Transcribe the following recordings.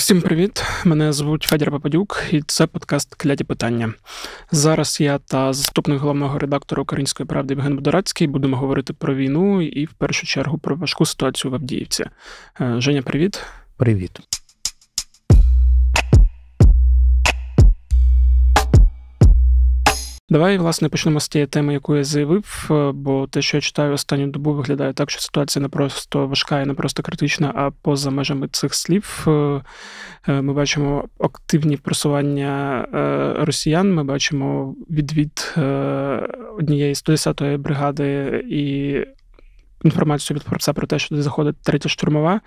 Усім привіт! Мене звуть Федір Пападюк, і це подкаст Кляті питання. Зараз я та заступник головного редактора Української правди Євген Будорацький будемо говорити про війну і в першу чергу про важку ситуацію в Авдіївці. Е, Женя, привіт. Привіт. Давай, власне, почнемо з тієї теми, яку я заявив, е, бо те, що я читаю останню добу, виглядає так, що ситуація не просто важка і не просто критична, а поза межами цих слів е, е, ми бачимо активні просування росіян. Ми бачимо відвід однієї 110-ї бригади і. Інформацію від про це про те, що туди заходить третя штурмова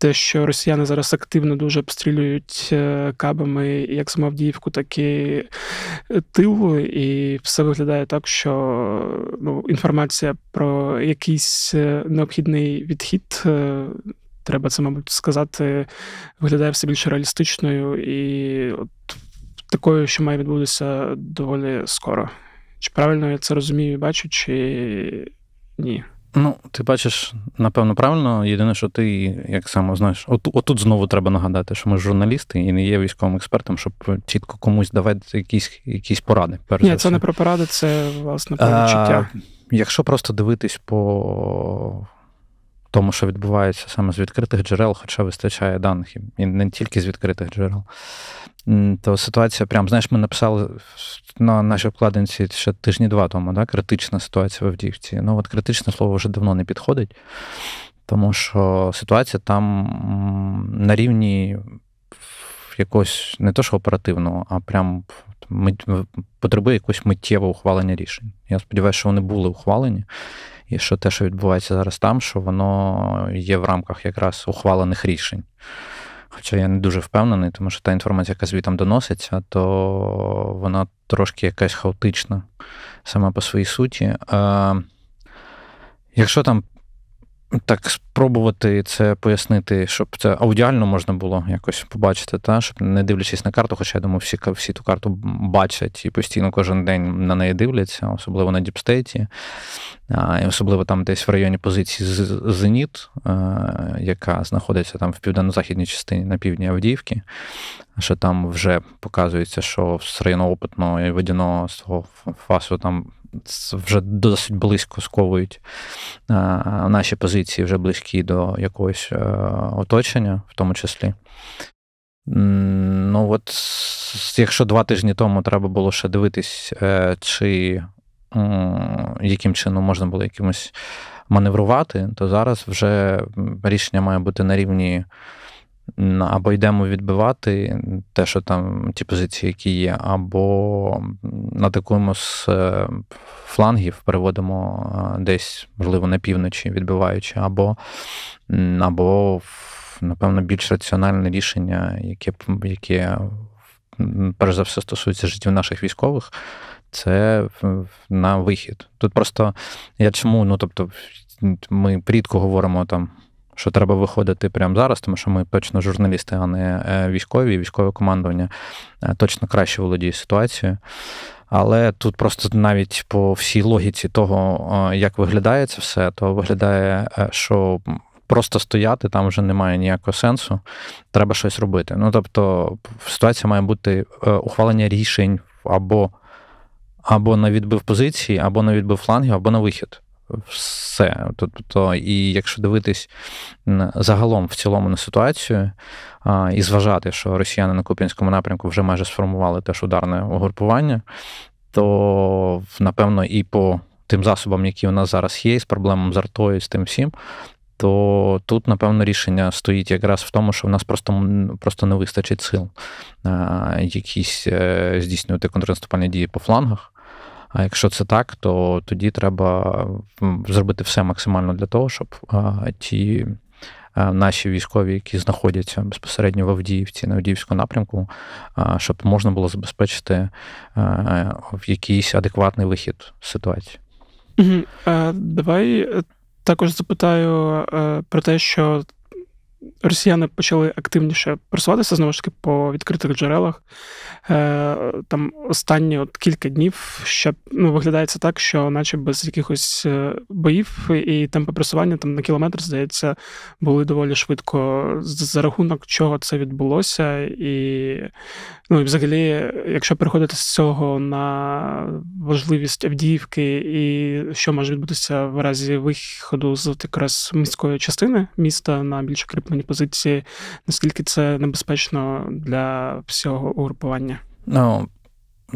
те, що росіяни зараз активно дуже обстрілюють е, кабами як з Мавдіївку, так і е, тилу. і все виглядає так, що ну, інформація про якийсь е, необхідний відхід. Треба це, мабуть, сказати, виглядає все більш реалістичною і от такою, що має відбутися доволі скоро. Чи правильно я це розумію і бачу, чи ні? Ну, ти бачиш, напевно, правильно. Єдине, що ти, як само знаєш, от, отут знову треба нагадати, що ми журналісти і не є військовим експертом, щоб чітко комусь давати якісь якісь поради. Перш Ні, це не про поради, це власне про відчуття. Якщо просто дивитись по тому, що відбувається саме з відкритих джерел, хоча вистачає даних і не тільки з відкритих джерел. То ситуація прям, знаєш, ми написали на нашій обкладинці ще тижні два тому, да, критична ситуація в Авдіївці. Ну, от критичне слово вже давно не підходить, тому що ситуація там на рівні якогось не то, що оперативного, а прям потребує якогось миттєвого ухвалення рішень. Я сподіваюся, що вони були ухвалені і що те, що відбувається зараз там, що воно є в рамках якраз ухвалених рішень. Хоча я не дуже впевнений, тому що та інформація, яка звітом доноситься, то вона трошки якась хаотична сама по своїй суті. Е, якщо там так спробувати це пояснити, щоб це аудіально можна було якось побачити, та щоб не дивлячись на карту, хоча я думаю, всі всі ту карту бачать і постійно кожен день на неї дивляться, особливо на діпстейті, і особливо там десь в районі позиції Зеніт, е, яка знаходиться там в південно-західній частині на півдні Авдіївки, що там вже показується, що з району опитного і водяного з того фасу там вже досить близько сковують е, наші позиції, вже близькі до якогось е, оточення, в тому числі. Ну, от, якщо два тижні тому треба було ще дивитись, е, чи яким чином можна було якимось маневрувати, то зараз вже рішення має бути на рівні або йдемо відбивати те, що там ті позиції, які є, або атакуємо з е, флангів, переводимо е, десь, можливо, на півночі, відбиваючи, або, або напевно, більш раціональне рішення, яке, яке перш за все стосується життів наших військових, це на вихід. Тут просто я чому, ну тобто, ми рідко говоримо там що треба виходити прямо зараз, тому що ми точно журналісти, а не е, військові, військове командування е, точно краще володіє ситуацією. Але тут просто навіть по всій логіці того, е, як виглядає це все, то виглядає, що просто стояти там вже немає ніякого сенсу, треба щось робити. Ну тобто, ситуація має бути ухвалення рішень або або на відбив позиції, або на відбив флангів, або на вихід все. Тобто, і якщо дивитись загалом в цілому на ситуацію і зважати, що росіяни на Куп'янському напрямку вже майже сформували теж ударне угрупування, то напевно і по тим засобам, які у нас зараз є, з проблемам з артою, з тим всім. То тут, напевно, рішення стоїть якраз в тому, що в нас просто просто не вистачить сил якісь е, здійснювати контрнаступальні дії по флангах. А якщо це так, то тоді треба зробити все максимально для того, щоб ті наші військові, які знаходяться безпосередньо в Авдіївці, на Авдіївському напрямку, щоб можна було забезпечити якийсь адекватний вихід з ситуації. Давай е, також запитаю е, про те, що Росіяни почали активніше просуватися знову ж таки по відкритих джерелах. Е, Там останні от кілька днів ще ну, виглядається так, що наче без якихось е, боїв і темпи просування там на кілометр, здається, були доволі швидко. За рахунок чого це відбулося, і ну, і взагалі, якщо переходити з цього на важливість Авдіївки і що може відбутися в разі виходу з якраз міської частини міста на більш кріп мені позиції, наскільки це небезпечно для всього угрупування? Ну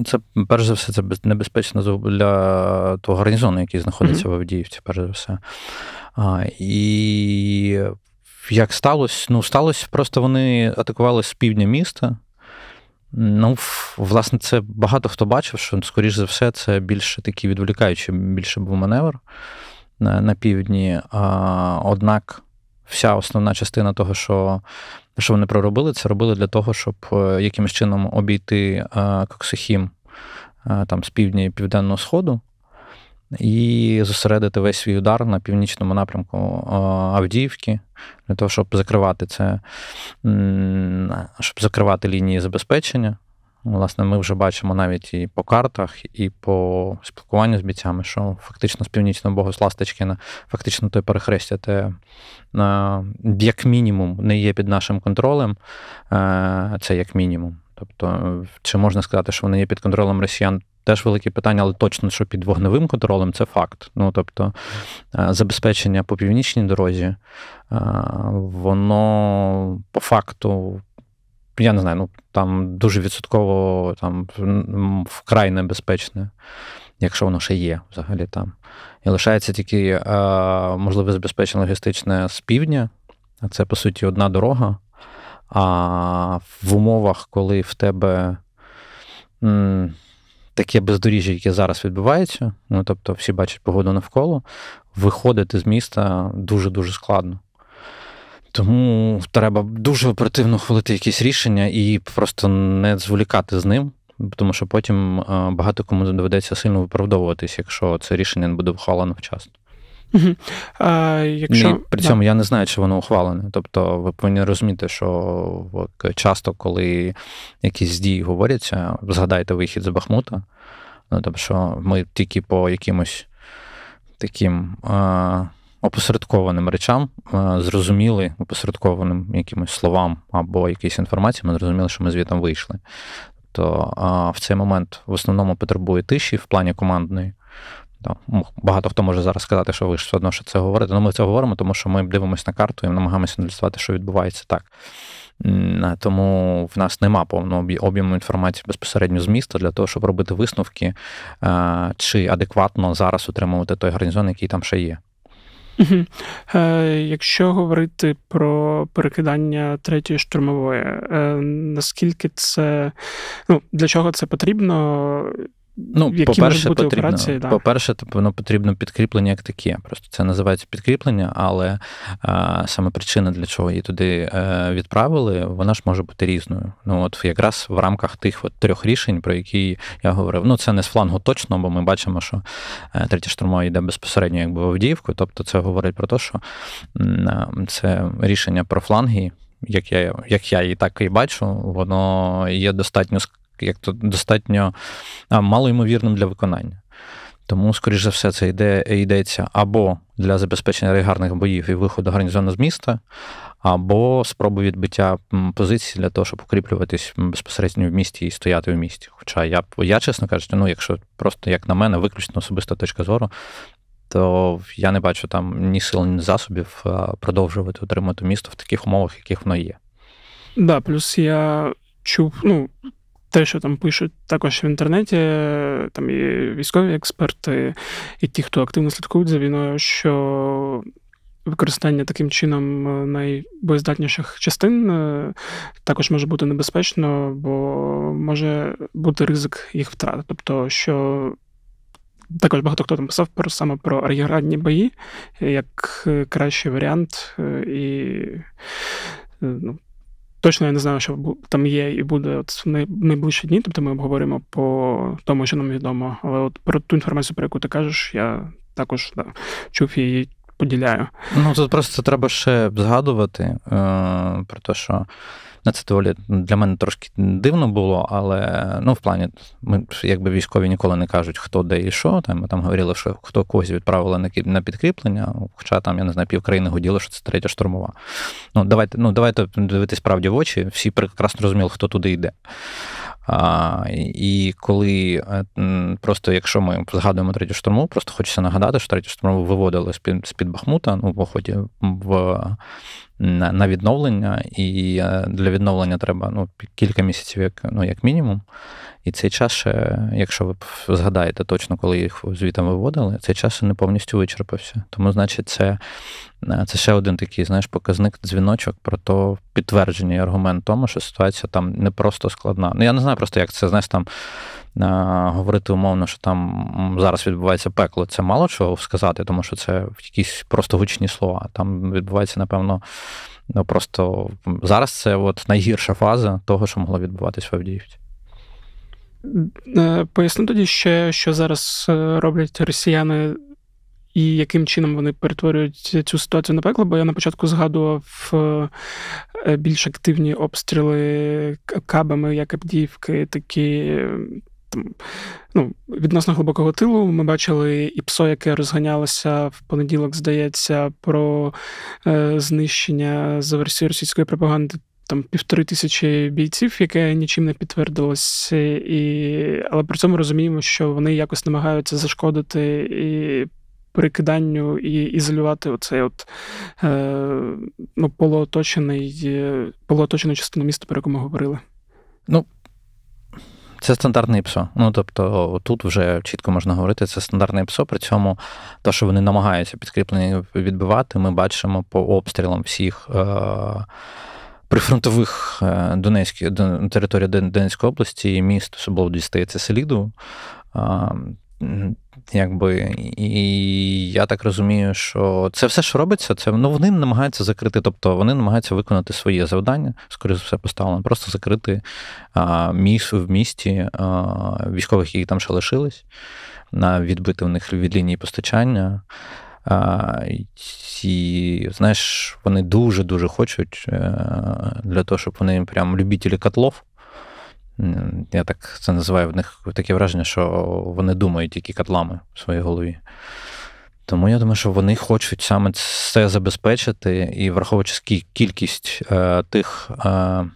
це перш за все, це небезпечно для того гарнізону, який знаходиться mm-hmm. в Авдіївці, перш за все. А, І як сталося? Ну, сталося просто вони атакували з півдня міста. Ну, власне, це багато хто бачив, що, скоріш за все, це більше такий відволікаючий більше був маневр на, на півдні. А, Однак вся основна частина того, що що вони проробили, це робили для того, щоб е, якимось чином обійти е, Коксохім е, там з півдня і південного сходу. І зосередити весь свій удар на північному напрямку Авдіївки, для того, щоб закривати це, щоб закривати лінії забезпечення, Ну, власне, ми вже бачимо навіть і по картах, і по спілкуванню з бійцями, що фактично з північного Богу Сластичкина, фактично той перехрестя, те, як мінімум, не є під нашим контролем. Е, це як мінімум. Тобто, чи можна сказати, що вони є під контролем росіян? Теж велике питання, але точно, що під вогневим контролем, це факт. Ну тобто е, забезпечення по північній дорозі, е, воно по факту я не знаю, ну там дуже відсотково там вкрай небезпечне, якщо воно ще є взагалі там. І лишається тільки е, можливе забезпечення логістичне з півдня, це по суті одна дорога. А в умовах, коли в тебе таке бездоріжжя, яке зараз відбувається, ну тобто всі бачать погоду навколо, виходити з міста дуже-дуже складно. Тому треба дуже оперативно хвалити якісь рішення і просто не зволікати з ним, тому що потім багато кому доведеться сильно виправдовуватись, якщо це рішення не буде ухвалено вчасно. А, якщо... І При цьому да. я не знаю, чи воно ухвалене. Тобто ви повинні розуміти, що часто, коли якісь дії говоряться, згадайте вихід з Бахмута, ну, тобто що ми тільки по якимось таким а, опосередкованим речам, е, зрозуміли опосередкованим якимось словам або якійсь інформації, ми зрозуміли, що ми звідти вийшли. То в цей момент в основному потребує тиші в плані командної. Ну, багато хто може зараз сказати, що ви ж все одно що це говорите. але ну, ми це говоримо, тому що ми дивимося на карту і намагаємося аналізувати, що відбувається так. Тому в нас нема повного об'єму інформації безпосередньо з міста для того, щоб робити висновки, чи адекватно зараз утримувати той гарнізон, який там ще є. Е, якщо говорити про перекидання третьої штурмової, е, наскільки це ну, для чого це потрібно? Ну, По-перше, потрібно операції, да. по-перше, ну, потрібно підкріплення як таке. Просто це називається підкріплення, але а, саме причина, для чого її туди а, е, відправили, вона ж може бути різною. Ну, от Якраз в рамках тих от, трьох рішень, про які я говорив. Ну, Це не з флангу точно, бо ми бачимо, що е, третя штурмова йде безпосередньо якби в Авдіївку. Тобто це говорить про те, що е, це рішення про фланги. Як я як я і так і бачу, воно є достатньо як то достатньо малоймовірним для виконання. Тому, скоріш за все, це йде, йдеться або для забезпечення регарних боїв і виходу гарнізону з міста, або спроби відбиття позицій для того, щоб укріплюватись безпосередньо в місті і стояти в місті. Хоча я, я чесно кажучи, ну якщо просто як на мене, виключно особиста точка зору, то я не бачу там ні сил, ні засобів продовжувати отримати місто в таких умовах, яких воно є. Да, плюс я чув, ну те, що там пишуть також в інтернеті, там і військові експерти, і ті, хто активно слідкують за війною, що використання таким чином е, найбоєздатніших частин е, також може бути небезпечно, бо може бути ризик їх втрати. Тобто, що також багато хто там писав про саме про ар'єральні бої як е, кращий варіант і ну, Точно я не знаю, що там є і буде от в найближчі дні, тобто ми обговоримо по тому, що нам відомо. Але от про ту інформацію, про яку ти кажеш, я також да, чув її поділяю. Ну тут просто треба ще згадувати е, про те, що. На це доволі для мене трошки дивно було, але ну, в плані, ми якби військові ніколи не кажуть, хто де і що. Там ми там говорили, що хто когось відправили на підкріплення, хоча там, я не знаю, півкраїни годіли, що це третя штурмова. Ну, Давайте ну, давайте дивитись правді в очі, всі прекрасно розуміли, хто туди йде. А, І коли е, просто, якщо ми згадуємо третю штурму, просто хочеться нагадати, що третю штурму виводили з-під з-під Бахмута, ну, в в на відновлення, і е, для відновлення треба ну, кілька місяців, як ну, як мінімум. І цей час, ще, якщо ви згадаєте точно, коли їх звітом виводили, цей час ще не повністю вичерпався. Тому, значить, це е, це ще один такий, знаєш, показник дзвіночок про то підтвердження і аргумент тому, що ситуація там не просто складна. Ну я не знаю просто, як це знаєш там. Е, говорити умовно, що там зараз відбувається пекло, це мало чого сказати, тому що це якісь просто гучні слова. Там відбувається, напевно, ну, просто зараз це от найгірша фаза того, що могло відбуватись в Авдіївці. Е, поясни тоді ще, що зараз е, роблять росіяни. І яким чином вони перетворюють цю ситуацію на пекло? Бо я на початку згадував більш активні обстріли кабами, як Авдіївки, такі там ну, відносно глибокого тилу. Ми бачили і ПСО, яке розганялося в понеділок, здається, про е, знищення за версією російської пропаганди. Там півтори тисячі бійців, яке нічим не підтвердилось, і але при цьому розуміємо, що вони якось намагаються зашкодити і перекиданню і ізолювати оцей от е, ну, полуоточений полуоточену частину міста, про яку ми говорили. Ну, це стандартне ІПСО. Ну тобто тут вже чітко можна говорити, це стандартне ІПСО, При цьому те, що вони намагаються підкріплення відбивати, ми бачимо по обстрілам всіх. Е- Прифронтових е, Донецьких територій Донецької області і міст особливо дістається Селіду. Якби, І я так розумію, що це все, що робиться, це ну, вони намагаються закрити, тобто вони намагаються виконати своє завдання, скоріше за все, поставлено, просто закрити а, міс в місті а, військових, які там ще лишились, на відбити в них від лінії постачання. А, і, знаєш, вони дуже-дуже хочуть е, для того, щоб вони прям любителі котлов. Я так це називаю в них таке враження, що вони думають які котлами в своїй голові. Тому я думаю, що вони хочуть саме це забезпечити, і враховуючи кількість е, тих е,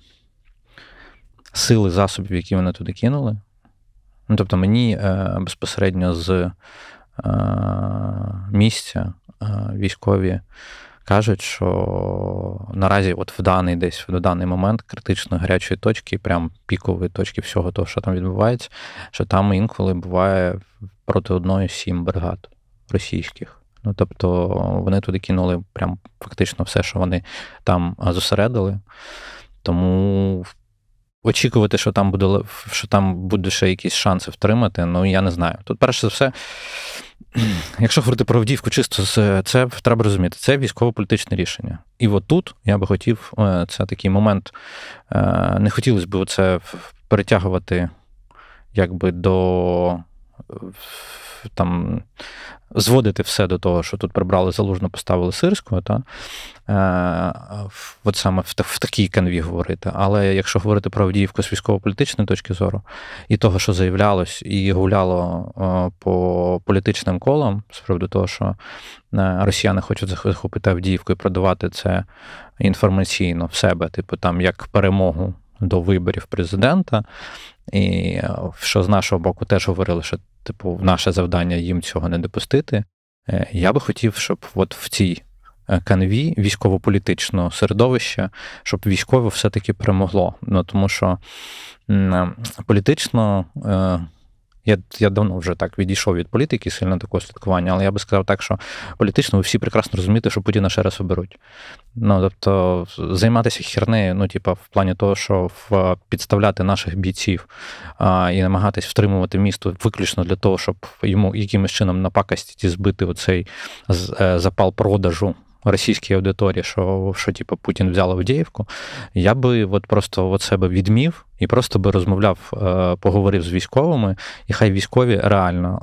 сил і засобів, які вони туди кинули. Ну, Тобто мені е, безпосередньо з е, місця е, військові кажуть, що наразі, от в даний десь в даний момент критично гарячої точки, прям пікової точки всього того, що там відбувається, що там інколи буває проти одної сім бригад російських. Ну тобто вони туди кинули прям фактично все, що вони там зосередили. Тому очікувати, що там буде що там буде ще якісь шанси втримати, ну я не знаю. Тут перш за все. якщо говорити про Авдіївку, чисто це треба розуміти, це військово-політичне рішення. І от тут я би хотів, е, це такий момент. Е, не хотілося б це перетягувати якби до там зводити все до того, що тут прибрали залужно, поставили сирську, та е, от саме в, в такій канві говорити. Але якщо говорити про Авдіївку з військово-політичної точки зору і того, що заявлялось, і гуляло е, по політичним колам, з приводу того, що е, росіяни хочуть захопити Авдіївку і продавати це інформаційно в себе, типу там як перемогу до виборів президента. І е, що з нашого боку теж говорили, що типу наше завдання їм цього не допустити. Е, я би хотів, щоб от в цій е, канві військово-політичного середовища, щоб військове все-таки перемогло. Ну тому що політично. Я я давно вже так відійшов від політики, сильно такого слідкування, але я би сказав так, що політично ви всі прекрасно розумієте, що Путіна ще раз оберуть. Ну тобто займатися хернею, ну типа в плані того, що в, підставляти наших бійців а, і намагатись втримувати місто виключно для того, щоб йому якимось чином напакості збити оцей е, запал продажу російській аудиторії, що що типу, Путін взяв Авдіївку, я би от просто от себе відмів і просто би розмовляв, е, поговорив з військовими, і хай військові реально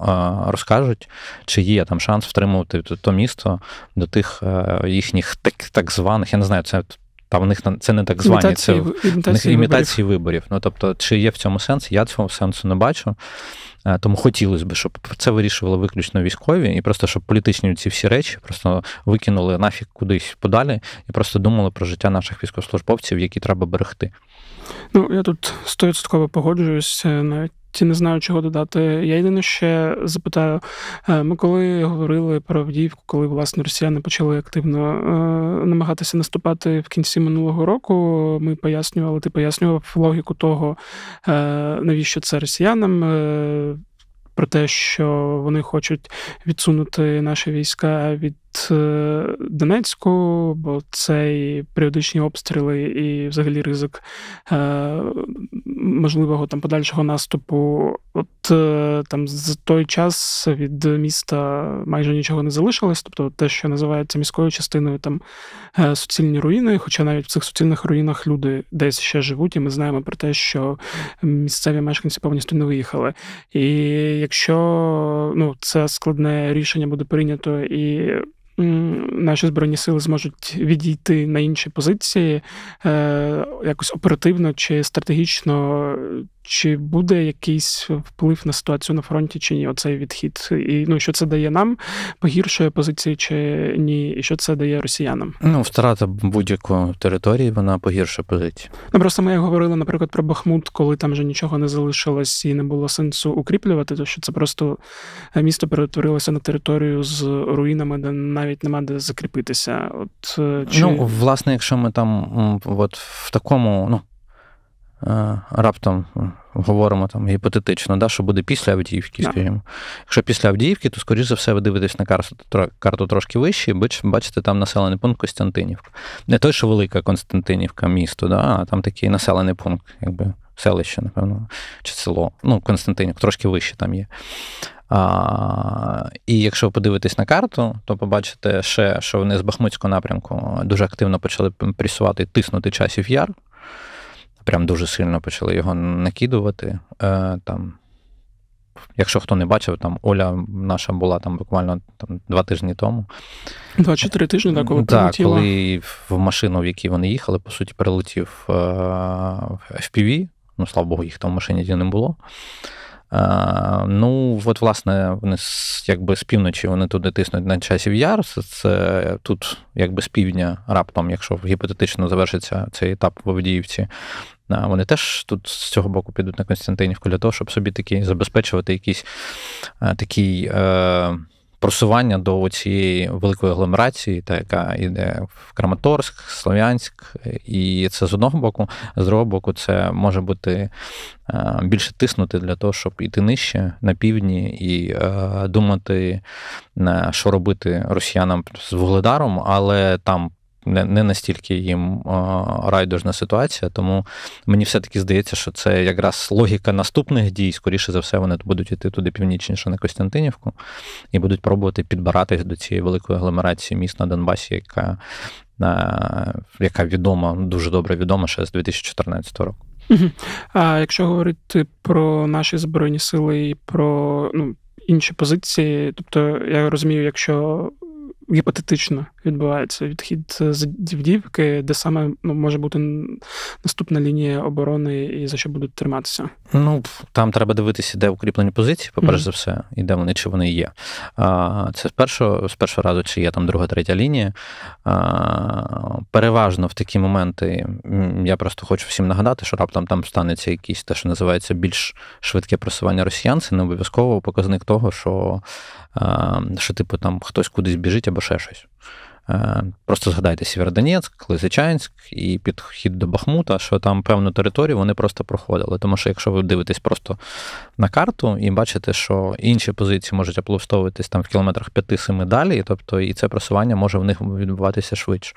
е, розкажуть, чи є там шанс втримувати то місто до тих е, їхніх так, так званих, я не знаю, це. Та в них це не так звані, імітації, це імітації, в них імітації виборів. виборів. Ну тобто, чи є в цьому сенс, я цього сенсу не бачу. Е, тому хотілося б, щоб це вирішували виключно військові, і просто щоб політичні ці всі речі просто викинули нафіг кудись подалі і просто думали про життя наших військовослужбовців, які треба берегти. Ну я тут стовідсотково погоджуюсь е, навіть не знаю, чого додати. Я єдине ще запитаю. Е, ми коли говорили про Авдіївку, коли власне росіяни почали активно е, намагатися наступати в кінці минулого року, ми пояснювали, ти пояснював логіку того, е, навіщо це росіянам. Про те, що вони хочуть відсунути наші війська від Е, Донецьку, бо це і періодичні обстріли, і взагалі ризик е, можливого там подальшого наступу. От е, там з той час від міста майже нічого не залишилось, тобто те, що називається міською частиною, там суцільні руїни. Хоча навіть в цих суцільних руїнах люди десь ще живуть, і ми знаємо про те, що місцеві мешканці повністю не виїхали. І якщо ну це складне рішення буде прийнято і наші збройні сили зможуть відійти на інші позиції, е, якось оперативно чи стратегічно чи буде якийсь вплив на ситуацію на фронті, чи ні? Оцей відхід? І ну що це дає нам погіршує позиції, чи ні? І що це дає росіянам? Ну, втрата будь-якої території вона погіршує позиції. Ну просто ми як говорили, наприклад, про Бахмут, коли там вже нічого не залишилось і не було сенсу укріплювати, то що це просто місто перетворилося на територію з руїнами, де навіть нема де закріпитися. От е, чи ну власне, якщо ми там от в такому, ну. Е, раптом е, говоримо там гіпотетично, да, що буде після Авдіївки, yeah. скажімо. Якщо після Авдіївки, то, скоріш за все, ви дивитесь на карту карту трошки вище, і бачите, там населений пункт Костянтинівка. Не той, що велика Константинівка, місто, да, а там такий населений пункт, якби селище, напевно, чи село. Ну, Константинівка, трошки вище там є. А, І якщо ви подивитись на карту, то побачите ще, що вони з Бахмутського напрямку дуже активно почали пресувати, тиснути часів яр прям дуже сильно почали його накидувати. Е, там. Якщо хто не бачив, там Оля наша була там буквально там, два тижні тому. Два чи три тижні, так, коли Так, прилетіла. коли в машину, в якій вони їхали, по суті, прилетів, е- FPV. Ну, слава Богу, їх там в машині не було. Е- ну, от, власне, вони якби з півночі вони туди тиснуть на часів яр. Це тут, якби з півдня, раптом, якщо гіпотетично завершиться цей етап в Авдіївці, вони теж тут з цього боку підуть на Константинівку для того, щоб собі такі забезпечувати якісь е, такі е, просування до цієї великої агломерації, та яка йде в Краматорськ, Слов'янськ. І це з одного боку, а з другого боку, це може бути е, більше тиснути для того, щоб іти нижче на півдні і е, думати, що робити росіянам з Вугледаром, але там не не настільки їм райдужна ситуація, тому мені все-таки здається, що це якраз логіка наступних дій. Скоріше за все, вони будуть йти туди північніше на Костянтинівку і будуть пробувати підбиратись до цієї великої агломерації міст на Донбасі, яка яка відома, дуже добре відома ще з 2014 року. А якщо говорити про наші збройні сили і про ну, інші позиції, тобто я розумію, якщо гіпотетично відбувається відхід з Дівдівки, де саме ну, може бути наступна лінія оборони і за що будуть триматися? Ну там треба дивитися, де укріплені позиції, по перше mm-hmm. за все, і де вони чи вони є. А, Це з першого з першого разу, чи є там друга, третя лінія. А, Переважно в такі моменти я просто хочу всім нагадати, що раптом там станеться якісь те, що називається більш швидке просування росіян. Це не обов'язково показник того, що, що типу там хтось кудись біжить або ще щось. Е, просто згадайте Сєвєродонецьк, Лисичанськ і підхід до Бахмута, що там певну територію вони просто проходили. Тому що, якщо ви дивитесь просто на карту і бачите, що інші позиції можуть облаштовуватись там в кілометрах 5-7 далі, тобто і це просування може в них відбуватися швидше.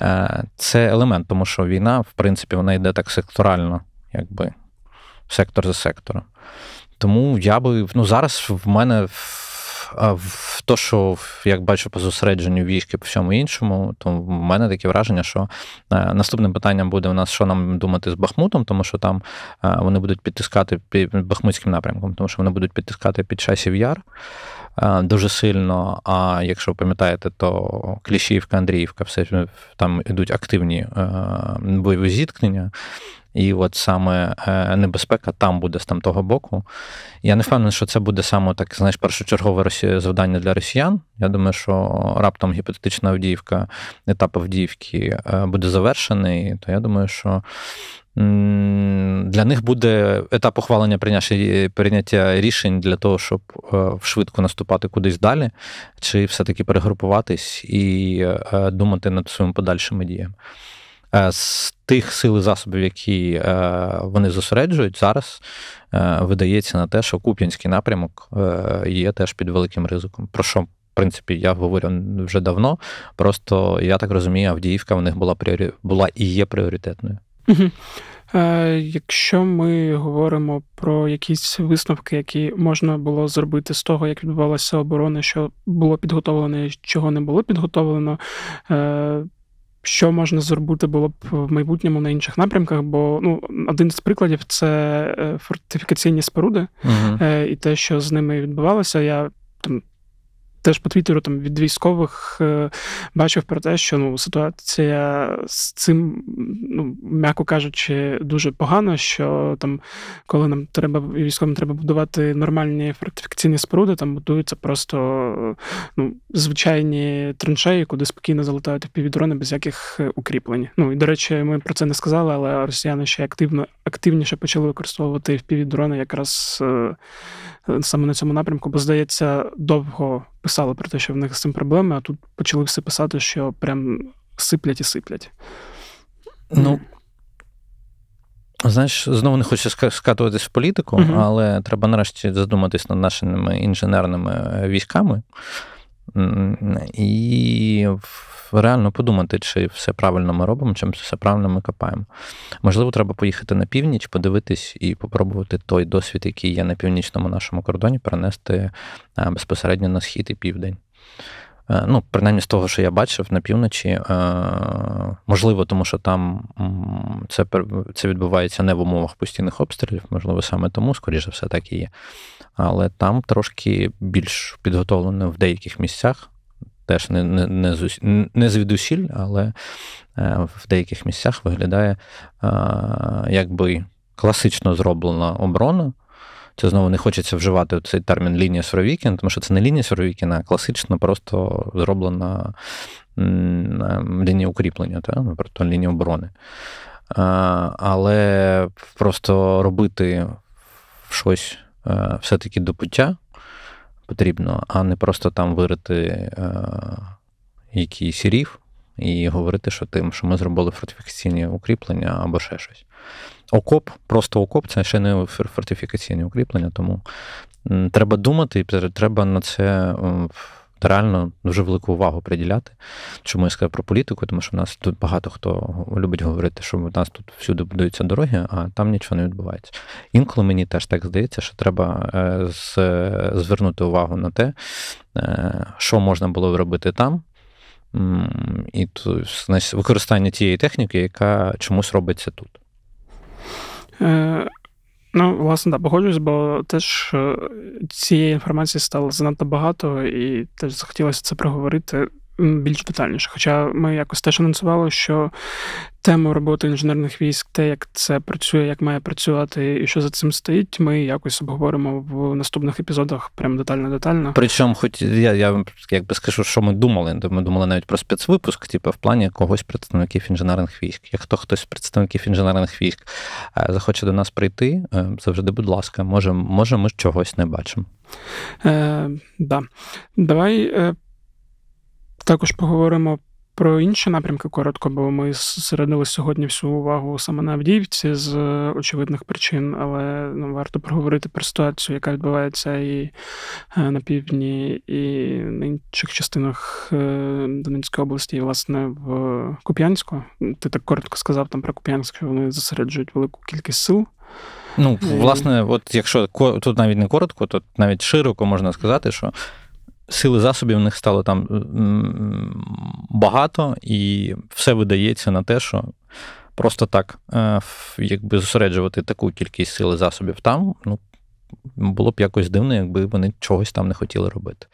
Е, це елемент, тому що війна, в принципі, вона йде так секторально, якби сектор за сектором. Тому я би ну зараз в мене в то, що як бачу по зосередженню військ і по всьому іншому, то в мене таке враження, що е, наступним питанням буде у нас, що нам думати з Бахмутом, тому що там е, вони будуть підтискати під Бахмутським напрямком, тому що вони будуть підтискати під часів яр. Е, дуже сильно. А якщо ви пам'ятаєте, то Кліщівка, Андріївка, все там йдуть активні е, бойові зіткнення. І от саме е, небезпека там буде з там того боку. Я не впевнений, що це буде саме так, знаєш, першочергове завдання для росіян. Я думаю, що раптом гіпотетична Авдіївка, етап Авдіївки буде завершений. То я думаю, що для них буде етап ухвалення прийняття рішень для того, щоб е, швидко наступати кудись далі, чи все-таки перегрупуватись і е, е, думати над своїми подальшими діями. З тих сил і засобів, які вони зосереджують, зараз видається на те, що Куп'янський напрямок є теж під великим ризиком. Про що, в принципі, я говорю вже давно. Просто я так розумію, Авдіївка в них була була і є пріоритетною. Е, якщо ми говоримо про якісь висновки, які можна було зробити з того, як відбувалася оборона, що було підготовлено і чого не було підготовлено, е, що можна зробити було б в майбутньому на інших напрямках? Бо ну один з прикладів це е, фортифікаційні споруди угу. і те, що з ними відбувалося, я там. Теж по Твіттеру там від військових е, бачив про те, що ну ситуація з цим, ну м'яко кажучи, дуже погана. Що там, коли нам треба військовим треба будувати нормальні фортифікаційні споруди, там будуються просто ну, звичайні траншеї, куди спокійно залетають півдрони без яких е, укріплень. Ну і до речі, ми про це не сказали, але росіяни ще активно активніше почали використовувати впівдрони якраз е, Е, саме на цьому напрямку, бо здається, довго писали про те, що в них з цим проблеми, а тут почали все писати, що прям сиплять і сиплять. Ну, знаєш, знову не хочу скатуватись в політику, uh але треба нарешті задуматись над нашими інженерними е, військами. І реально подумати, чи все правильно ми робимо, чи все правильно ми копаємо. Можливо, треба поїхати на північ, подивитись і попробувати той досвід, який є на північному нашому кордоні, перенести безпосередньо на схід і південь. Е, ну, принаймні з того, що я бачив на півночі, е, можливо, тому що там це це відбувається не в умовах постійних обстрілів, можливо, саме тому, скоріше все, так і є. Але там трошки більш підготовлено в деяких місцях, теж не не, не, не звідусіль, але е, в деяких місцях виглядає якби класично зроблена оборона. Це знову не хочеться вживати цей термін лінія Суровікіна, тому що це не лінія Суровікіна, а класично просто зроблена лінія укріплення, та? тобто лінія оборони. Але просто робити щось е, все-таки до пуття потрібно, а не просто там вирити е, якийсь рів і говорити, що тим, що ми зробили фортифікаційні укріплення або ще щось окоп, просто окоп це ще не фортифікаційне укріплення, тому треба думати, і треба на це реально дуже велику увагу приділяти. Чому я сказав про політику? Тому що в нас тут багато хто любить говорити, що в нас тут всюди будуються дороги, а там нічого не відбувається. Інколи мені теж так здається, що треба е, звернути увагу на те, е, що можна було робити там. І то, використання тієї техніки, яка чомусь робиться тут. Е, ну, власне, так, погоджуюсь, бо теж е, цієї інформації стало занадто багато, і теж захотілося це проговорити більш детальніше. Хоча ми якось теж анонсували, що тему роботи інженерних військ, те, як це працює, як має працювати і що за цим стоїть, ми якось обговоримо в наступних епізодах прям детально-детально. Причому, хоч я я якби скажу, що ми думали. Ми думали навіть про спецвипуск, типу в плані когось представників інженерних військ. Як хто хтось з представників інженерних військ е, захоче до нас прийти, е, завжди, будь ласка, може, може, ми чогось не бачимо. Е, Да, давай. Е, також поговоримо про інші напрямки коротко, бо ми зосередили сьогодні всю увагу саме на Авдіївці з е, очевидних причин, але ну, варто проговорити про ситуацію, яка відбувається і е, на півдні, і на інших частинах е, Донецької області, і власне в Куп'янську. Ти так коротко сказав там про Куп'янськ, що вони зосереджують велику кількість сил. Ну, власне, от якщо тут навіть не коротко, то навіть широко можна сказати, що сили засобів в них стало там е, багато, і все видається на те, що просто так е, якби зосереджувати таку кількість сили засобів там, ну, було б якось дивно, якби вони чогось там не хотіли робити.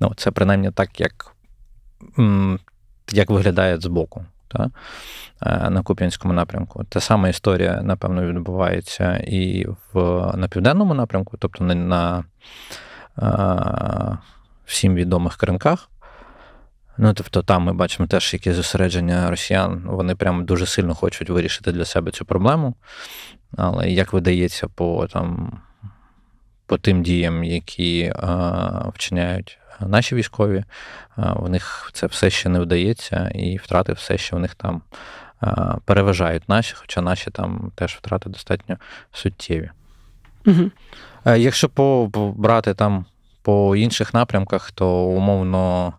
Ну, Це принаймні так, як як виглядає збоку. Та? Е, на Куп'янському напрямку. Та сама історія, напевно, відбувається і в, на південному напрямку, тобто на. на всім відомих кринках. Ну, тобто, там ми бачимо теж які зосередження росіян. Вони прямо дуже сильно хочуть вирішити для себе цю проблему. Але як видається, по там, по тим діям, які а, вчиняють наші військові, а, в них це все ще не вдається, і втрати все ще в них там а, переважають наші, хоча наші там теж втрати достатньо суттєві. Угу. Якщо побрати там по інших напрямках, то умовно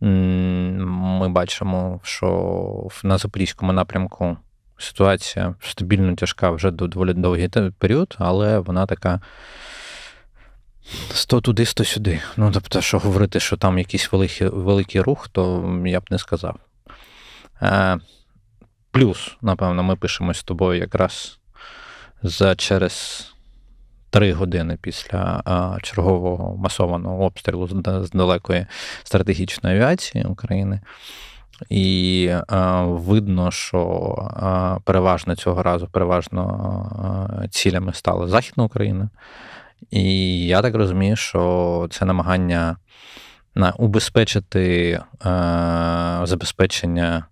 ми бачимо, що на Запорізькому напрямку ситуація стабільно тяжка вже доволі довгий період, але вона така. Сто туди, сто сюди. Ну, тобто, що говорити, що там якийсь великий великий рух, то я б не сказав. Е, Плюс, напевно, ми пишемось з тобою якраз за через три години після чергового масованого обстрілу з далекої стратегічної авіації України. І е, видно, що е, переважно цього разу переважно е, цілями стала Західна Україна. І я так розумію, що це намагання на убезпечити забезпечення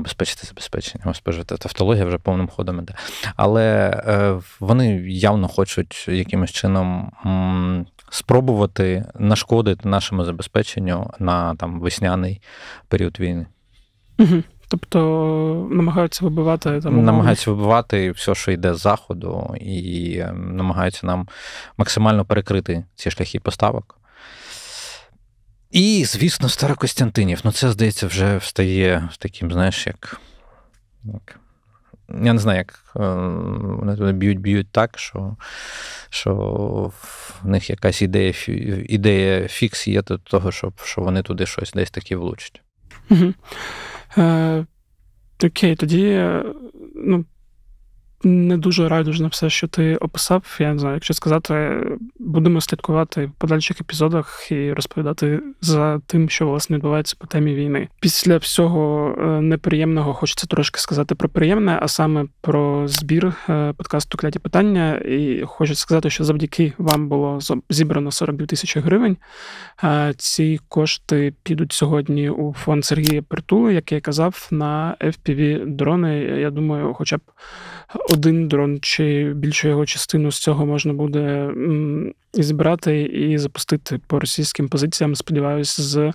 Безпечити забезпечення. Господи, тавтологія вже повним ходом іде. Але е, вони явно хочуть якимось чином спробувати нашкодити нашому забезпеченню на там весняний період війни. Угу. Тобто намагаються вибивати там ну, намагаються вибивати все, що йде з заходу, і ем, намагаються нам максимально перекрити ці шляхи поставок. І, звісно, Старокостянтинів. Ну, це, здається, вже встає таким, знаєш, як. як я не знаю, як е, вони туди б'ють-б'ють так, що що в них якась ідея ідея фікс є до того, щоб, що вони туди щось десь таки влучать. Угу. Окей, тоді е, ну, не дуже райдужно все, що ти описав. Я не знаю, якщо сказати, будемо слідкувати в подальших епізодах і розповідати за тим, що власне відбувається по темі війни. Після всього е, неприємного хочеться трошки сказати про приємне, а саме про збір е, подкасту Кляті питання. І хочу сказати, що завдяки вам було зібрано 42 тисячі гривень. Е, ці кошти підуть сьогодні у фонд Сергія Притули, як я казав, на fpv дрони. Я думаю, хоча б один дрон чи більшу його частину з цього можна буде зібрати і запустити по російським позиціям, сподіваюся, з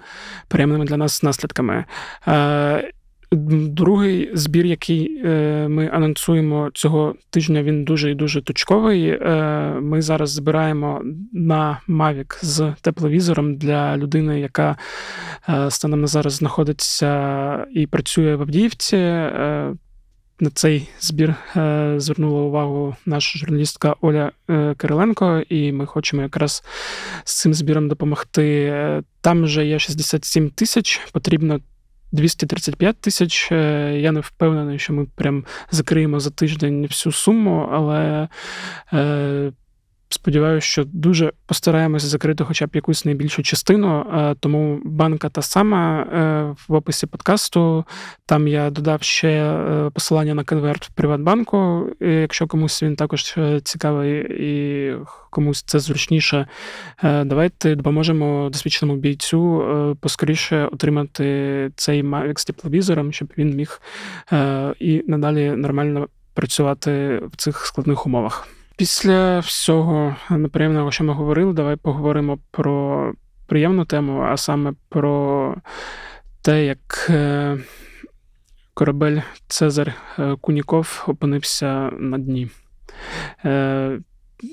приємними для нас наслідками. Е, другий збір, який е, ми анонсуємо цього тижня, він дуже і дуже точковий. Е, ми зараз збираємо на Mavic з тепловізором для людини, яка станом на зараз знаходиться і працює в Авдіївці на цей збір е, звернула увагу наша журналістка Оля е, Кириленко, і ми хочемо якраз з цим збіром допомогти. Е, там вже є 67 тисяч, потрібно. 235 тисяч. Я не впевнений, що ми прям закриємо за тиждень всю суму, але Сподіваюся, що дуже постараємося закрити хоча б якусь найбільшу частину. Е, тому банка та сама е, в описі подкасту. Там я додав ще е, посилання на конверт в Приватбанку. Якщо комусь він також цікавий і комусь це зручніше, давайте допоможемо досвідченому бійцю поскоріше отримати цей Mavic з тепловізором, щоб він міг і надалі нормально працювати в цих складних умовах. Після всього неприємного, що ми говорили, давай поговоримо про приємну тему, а саме про те, як е, корабель Цезар е, Куніков опинився на дні. Е,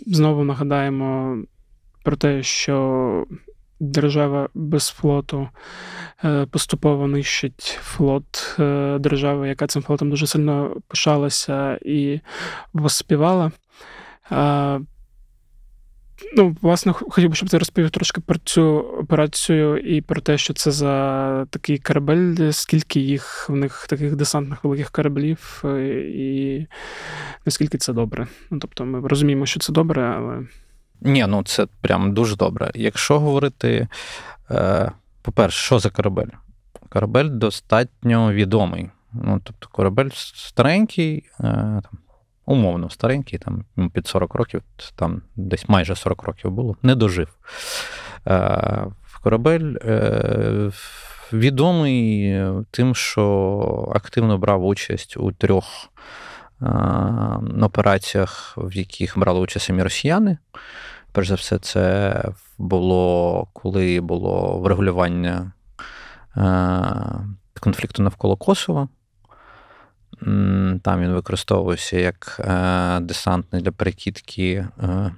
знову нагадаємо про те, що держава без флоту поступово нищить флот держави, яка цим флотом дуже сильно пишалася і воспівала. Ну, власне, хотів би, щоб ти розповів трошки про цю операцію і про те, що це за такий корабель, скільки їх в них таких десантних великих кораблів, е, і наскільки це добре. Ну, Тобто, ми розуміємо, що це добре, але. Ні, ну це прям дуже добре. Якщо говорити, е, по-перше, що за корабель? Корабель достатньо відомий. Ну, Тобто корабель старенький, е, там, умовно старенький, там під 40 років, там десь майже 40 років було, не дожив. Е, корабель е, відомий тим, що активно брав участь у трьох е, операціях, в яких брали участь самі росіяни. Перш за все, це було коли було врегулювання конфлікту навколо Косова. Там він використовувався як е, десантний для перекидки е,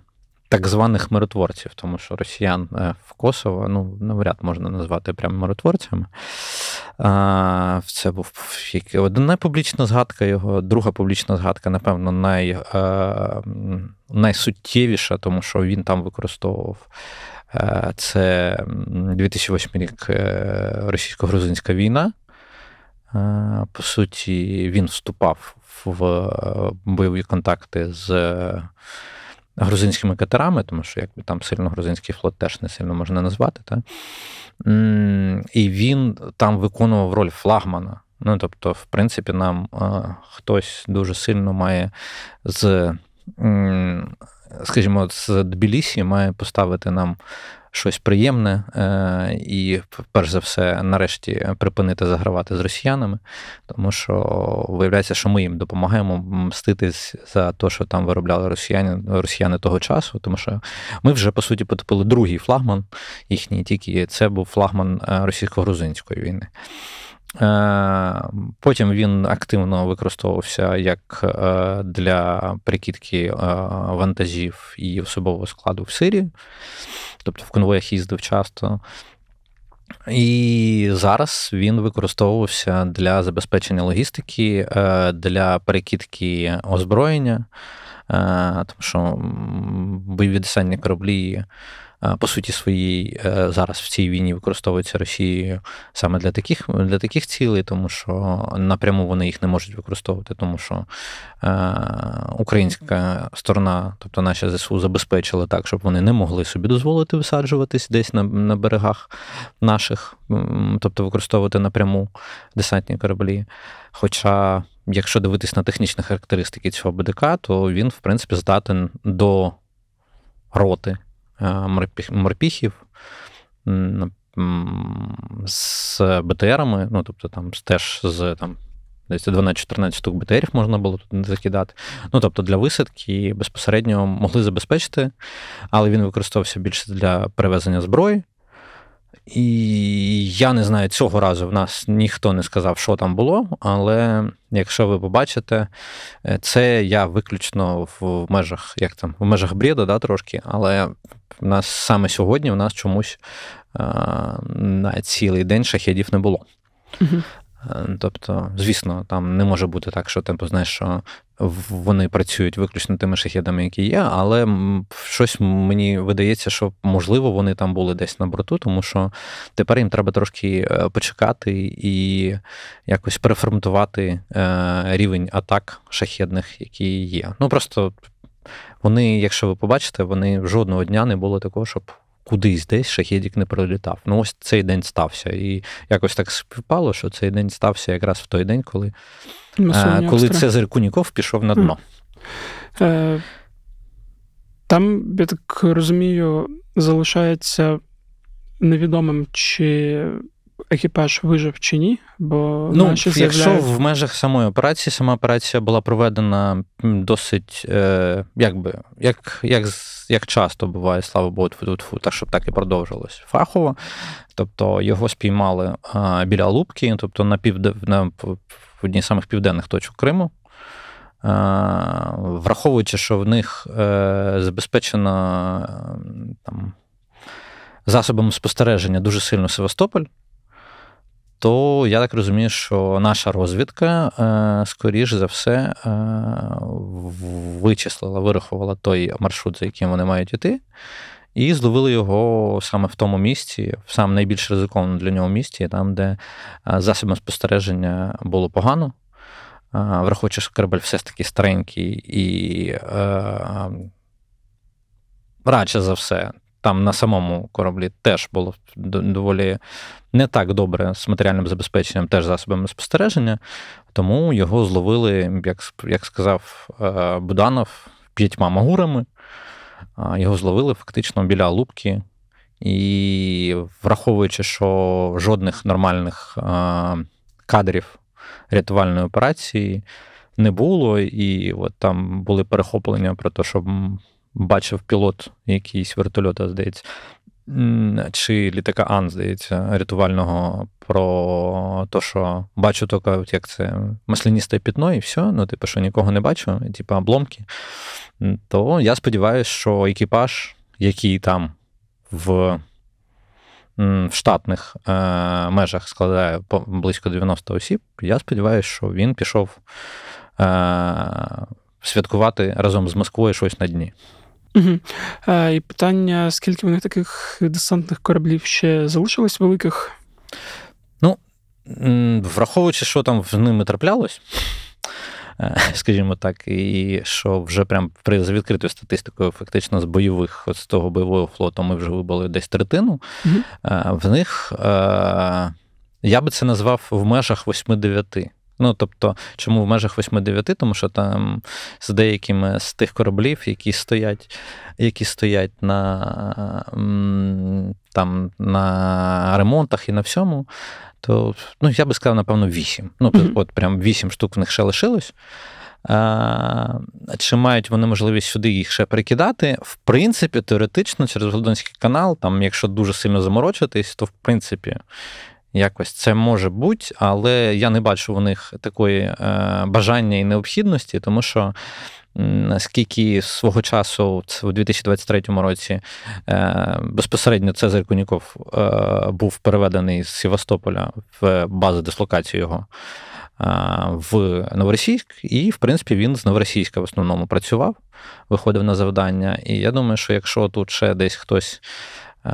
так званих миротворців, тому що росіян е, в Косово ну, навряд можна назвати прямо миротворцями. Це був одна публічна згадка його, друга публічна згадка, напевно, най, найсуттєвіша, тому що він там використовував. Це 2008 рік російсько-грузинська війна. Е, по суті, він вступав в е, бойові контакти з е, грузинськими катерами, тому що якби там сильно грузинський флот теж не сильно можна назвати. Та? І він там виконував роль флагмана. Ну, Тобто, в принципі, нам хтось дуже сильно має з, скажімо, з Тбілісі має поставити нам щось приємне е, і, перш за все, нарешті припинити загравати з росіянами, тому що виявляється, що ми їм допомагаємо мститись за те, що там виробляли росіяни росіяни того часу, тому що ми вже по суті потопили другий флагман їхній, тільки це був флагман е, російсько-грузинської війни. Е, потім він активно використовувався як для прикидки вантажів і особового складу в Сирію тобто в конвоях їздив часто. І зараз він використовувався для забезпечення логістики, е, для перекидки озброєння, е, тому що бойові десантні кораблі Е, по суті своїй е, зараз в цій війні використовується Росією саме для таких для таких цілей, тому що напряму вони їх не можуть використовувати, тому що е, українська сторона, тобто наша ЗСУ, забезпечила так, щоб вони не могли собі дозволити висаджуватись десь на, на берегах наших, тобто використовувати напряму десантні кораблі. Хоча. Якщо дивитись на технічні характеристики цього БДК, то він, в принципі, здатен до роти Е, морпіхів з БТРами, ну тобто там теж з там. Десь 12-14 штук БТРів можна було тут закидати. Ну тобто для висадки безпосередньо могли забезпечити, але він використовувався більше для перевезення зброї. І я не знаю, цього разу в нас ніхто не сказав, що там було. Але якщо ви побачите, е, це я виключно в межах, як там, в межах бреда, да, трошки, але в нас саме сьогодні в нас чомусь а, на цілий день шахідів не було. Угу. Е, тобто, звісно, там не може бути так, що ти типу, знаєш, що вони працюють виключно тими шахідами, які є, але щось мені видається, що можливо вони там були десь на борту, тому що тепер їм треба трошки е, почекати і якось переформатувати е, рівень атак шахідних, які є. Ну просто вони, якщо ви побачите, вони жодного дня не було такого, щоб кудись десь шахідік не пролітав. Ну ось цей день стався. І якось так співпало, що цей день стався якраз в той день, коли Масовні е, коли Цезарь Куніков пішов на дно. Е, Там, я так розумію, залишається невідомим, чи екіпаж вижив чи ні? Бо ну, наші заявляють... якщо в межах самої операції, сама операція була проведена досить, е, якби, як як, як часто буває, слава Богу, так щоб так і продовжилось фахово. Тобто його спіймали е, біля Лубки, тобто на півден на в одній з самих південних точок Криму. Враховуючи, що в них е, забезпечено там, засобами спостереження дуже сильно Севастополь, то я так розумію, що наша розвідка, е, скоріш за все, е, вичислила, вирахувала той маршрут, за яким вони мають йти, і зловили його саме в тому місці, в саме найбільш ризиковому для нього місці, там, де е, засобом спостереження було погано. Враховуючи, що корабель все ж таки старенький і. Радше за все, там на самому кораблі теж було доволі не так добре з матеріальним забезпеченням, теж засобами спостереження, тому його зловили, як як сказав е, Буданов, п'ятьма магурами. Його зловили фактично біля Лупки. І враховуючи, що жодних нормальних е, кадрів рятувальної операції не було, і от там були перехоплення про те, що бачив пілот якийсь вертольота, здається, чи літака Ан, здається, рятувального про те, що бачу тільки, як це масляністе пітно, і все, ну, типу, що нікого не бачу, типу обломки. То я сподіваюся, що екіпаж, який там в. В штатних е, межах складає близько 90 осіб. Я сподіваюся, що він пішов е, святкувати разом з Москвою щось на дні. Угу. І питання: скільки в них таких десантних кораблів ще залишилось великих? Ну, враховуючи, що там з ними траплялось. Е, скажімо так, і що вже прям при з відкритою статистикою, фактично з бойових з того бойового флоту ми вже вибили десь третину. Mm-hmm. В них я би це назвав в межах 8-9. Ну, тобто, чому в межах 8-9, тому що там з деякими з тих кораблів, які стоять які стоять на там, на ремонтах і на всьому, то ну, я би сказав, напевно, 8. Ну, mm-hmm. от прям 8 штук в них ще лишилось. А, Чи мають вони можливість сюди їх ще прикидати? В принципі, теоретично, через Голдонський канал, там, якщо дуже сильно заморочитись, то в принципі Якось це може бути, але я не бачу в них такої е, бажання і необхідності, тому що. Наскільки свого часу це у 2023 році е, безпосередньо Цезарь Куніков е, був переведений з Севастополя в базу дислокації його в Новоросійськ, і в принципі він з Новоросійська в основному працював, виходив на завдання. І я думаю, що якщо тут ще десь хтось Е,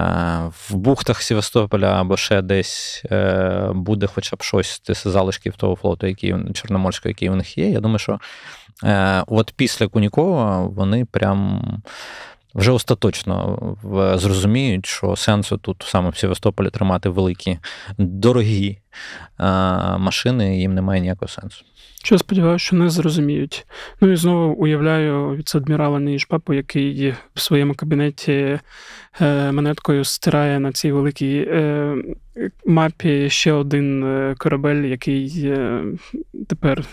в бухтах Севастополя або ще десь е, буде хоча б щось з залишків того флоту, який Чорноморського, який у них є. Я думаю, що е, от після Кунікова вони прям вже остаточно е, зрозуміють, що сенсу тут саме в Севастополі тримати великі дорогі е, машини, їм немає ніякого сенсу. Що сподіваюся, що не зрозуміють. Ну і знову уявляю адмірала Нейшпапу, який в своєму кабінеті е, монеткою стирає на цій великій мапі ще один корабель, який тепер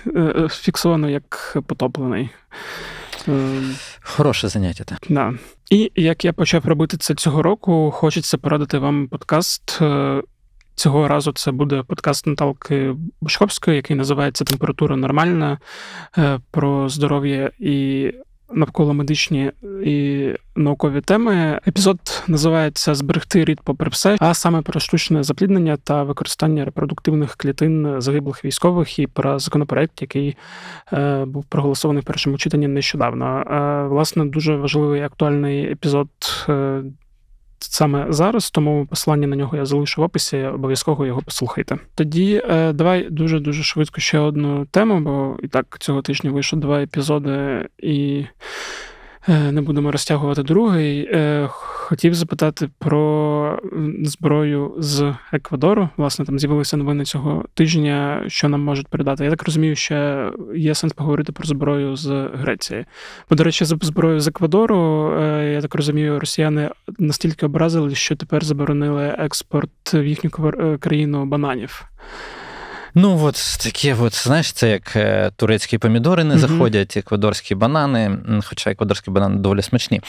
фіксовано як потоплений. Ем. Хороше заняття. так. Да. І як я почав робити це цього року, хочеться порадити вам подкаст. Е, цього разу це буде подкаст Наталки Бушковської, який називається Температура нормальна е, про здоров'я і навколо медичні е, і наукові теми. Епізод називається Зберегти рід попри все, а саме про штучне запліднення та використання репродуктивних клітин загиблих військових і про законопроект, який е, був проголосований в першому читанні нещодавно. Е, власне, дуже важливий і актуальний епізод. Е, саме зараз, тому посилання на нього я залишу в описі, обов'язково його послухайте. Тоді е, давай дуже дуже швидко ще одну тему, бо і так цього тижня вийшло два епізоди і. Е, не будемо розтягувати другий. Е, хотів запитати про зброю з Еквадору. Власне, там з'явилися новини цього тижня, що нам можуть передати. Я так розумію, що є сенс поговорити про зброю з Греції. Бо, до речі, зброю з Еквадору, е, я так розумію, росіяни настільки образили, що тепер заборонили експорт в їхню країну бананів. Ну, от такі, от, знаєш, це як э, турецькі помідори не заходять, еквадорські банани, хоча еквадорські банани доволі смачні.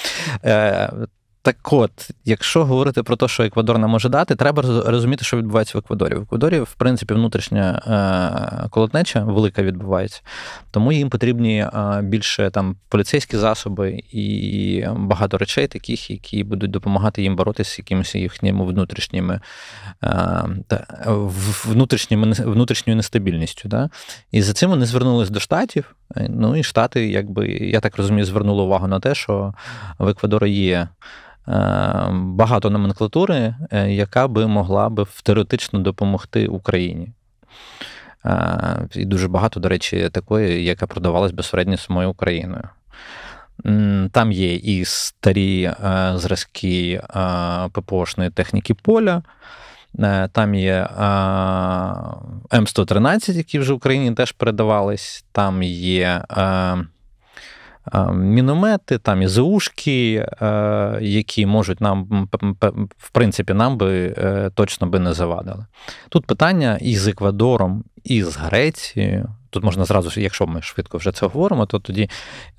Э, так от, якщо говорити про те, що Еквадор нам може дати, треба розуміти, що відбувається в Еквадорі. В Еквадорі, в принципі, внутрішня е, колотнеча велика відбувається, тому їм потрібні е, більше там поліцейські засоби і багато речей, таких, які будуть допомагати їм боротися з якимись їхніми внутрішніми е, внутрішніми внутрішньою нестабільністю. Да? І за цим вони звернулись до штатів. Ну і Штати, якби, я так розумію, звернули увагу на те, що в Еквадорі є е, багато номенклатури, е, яка би могла би теоретично допомогти Україні. Е, і дуже багато, до речі, такої, яка продавалась безпосередньо самою Україною. Там є і старі зразки ППОшної техніки поля. Е, там є М113, які вже в Україні теж передавались. Там є міномети, там і ЗУшки, е, які можуть нам, в принципі, нам би е, точно би не завадили. Тут питання і з Еквадором, і з Грецією. Тут можна зразу, якщо ми швидко вже це говоримо, то тоді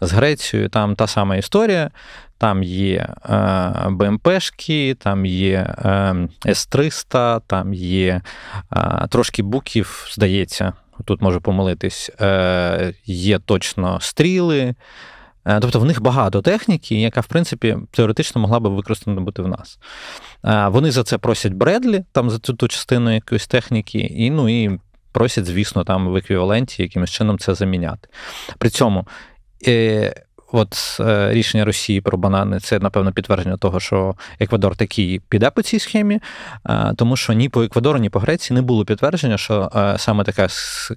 з Грецією там та сама історія. Там є е, БМПшки, там є е, С-300, там є е, трошки буків, здається, тут можу помилитись, є точно стріли. Тобто в них багато техніки, яка, в принципі, теоретично могла би використана бути в нас. Вони за це просять Бредлі, там за цю ту частину якоїсь техніки, і ну і просять, звісно, там в еквіваленті якимось чином це заміняти. При цьому от е, рішення Росії про банани це, напевно, підтвердження того, що Еквадор такий піде по цій схемі, е, тому що ні по Еквадору, ні по Греції не було підтвердження, що е, саме така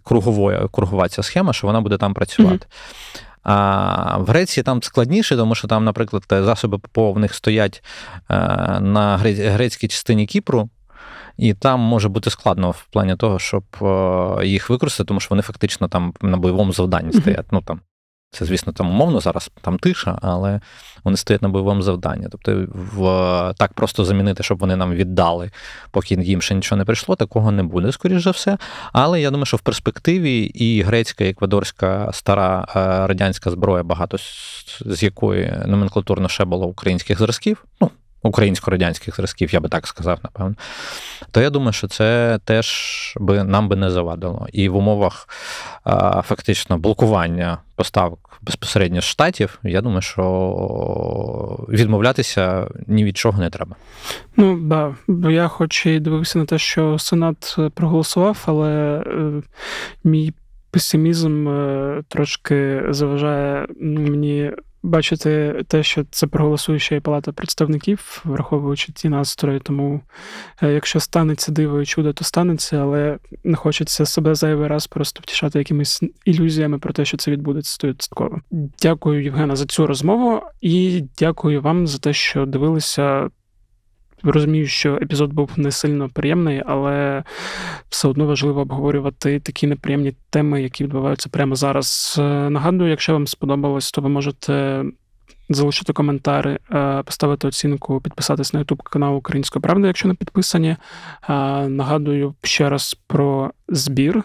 круговоя, кругова ця схема, що вона буде там працювати. Mm-hmm. А в Греції там складніше, тому що там, наприклад, засоби ППО в них стоять на грецькій частині Кіпру. І там може бути складно в плані того, щоб їх використати, тому що вони фактично там на бойовому завданні стоять. Ну там це, звісно, там умовно зараз там тиша, але вони стоять на бойовому завданні. Тобто, в так просто замінити, щоб вони нам віддали, поки їм ще нічого не прийшло, такого не буде, скоріш за все. Але я думаю, що в перспективі і грецька, і еквадорська стара е, радянська зброя, багато з якої номенклатурно ще було українських зразків. ну, українсько-радянських зразків, я би так сказав, напевно, то я думаю, що це теж би нам би не завадило. І в умовах фактично блокування поставок безпосередньо з штатів, я думаю, що відмовлятися ні від чого не треба. Ну да, бо я хоч і дивився на те, що Сенат проголосував, але е, мій. Песимізм е, трошки заважає мені бачити те, що це проголосує ще й Палата представників, враховуючи ті настрої. Тому е, якщо станеться диво і чудо, то станеться, але не хочеться себе зайвий раз просто втішати якимись ілюзіями про те, що це відбудеться стовідсотково. Дякую, Євгена, за цю розмову і дякую вам за те, що дивилися розумію, що епізод був не сильно приємний, але все одно важливо обговорювати такі неприємні теми, які відбуваються прямо зараз. Е, нагадую, якщо вам сподобалось, то ви можете. Залишити коментар, е, поставити оцінку, підписатись на YouTube канал Української правди, якщо не підписані. Е, нагадую ще раз про збір.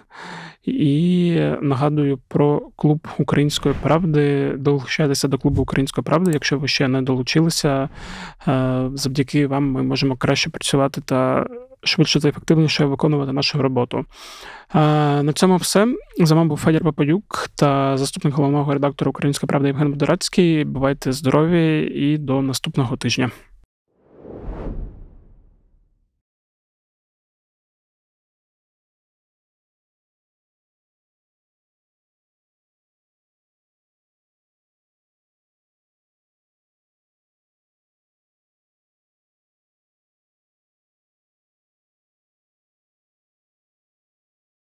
І нагадую про клуб української правди. Долучайтеся до клубу української правди, якщо ви ще не долучилися. Е, завдяки вам ми можемо краще працювати та швидше та ефективніше виконувати нашу роботу. Е, на цьому все. з вами був Федір Пападюк та заступник головного редактора Української правди Євген Будорацький. Бувайте здорові і до наступного тижня.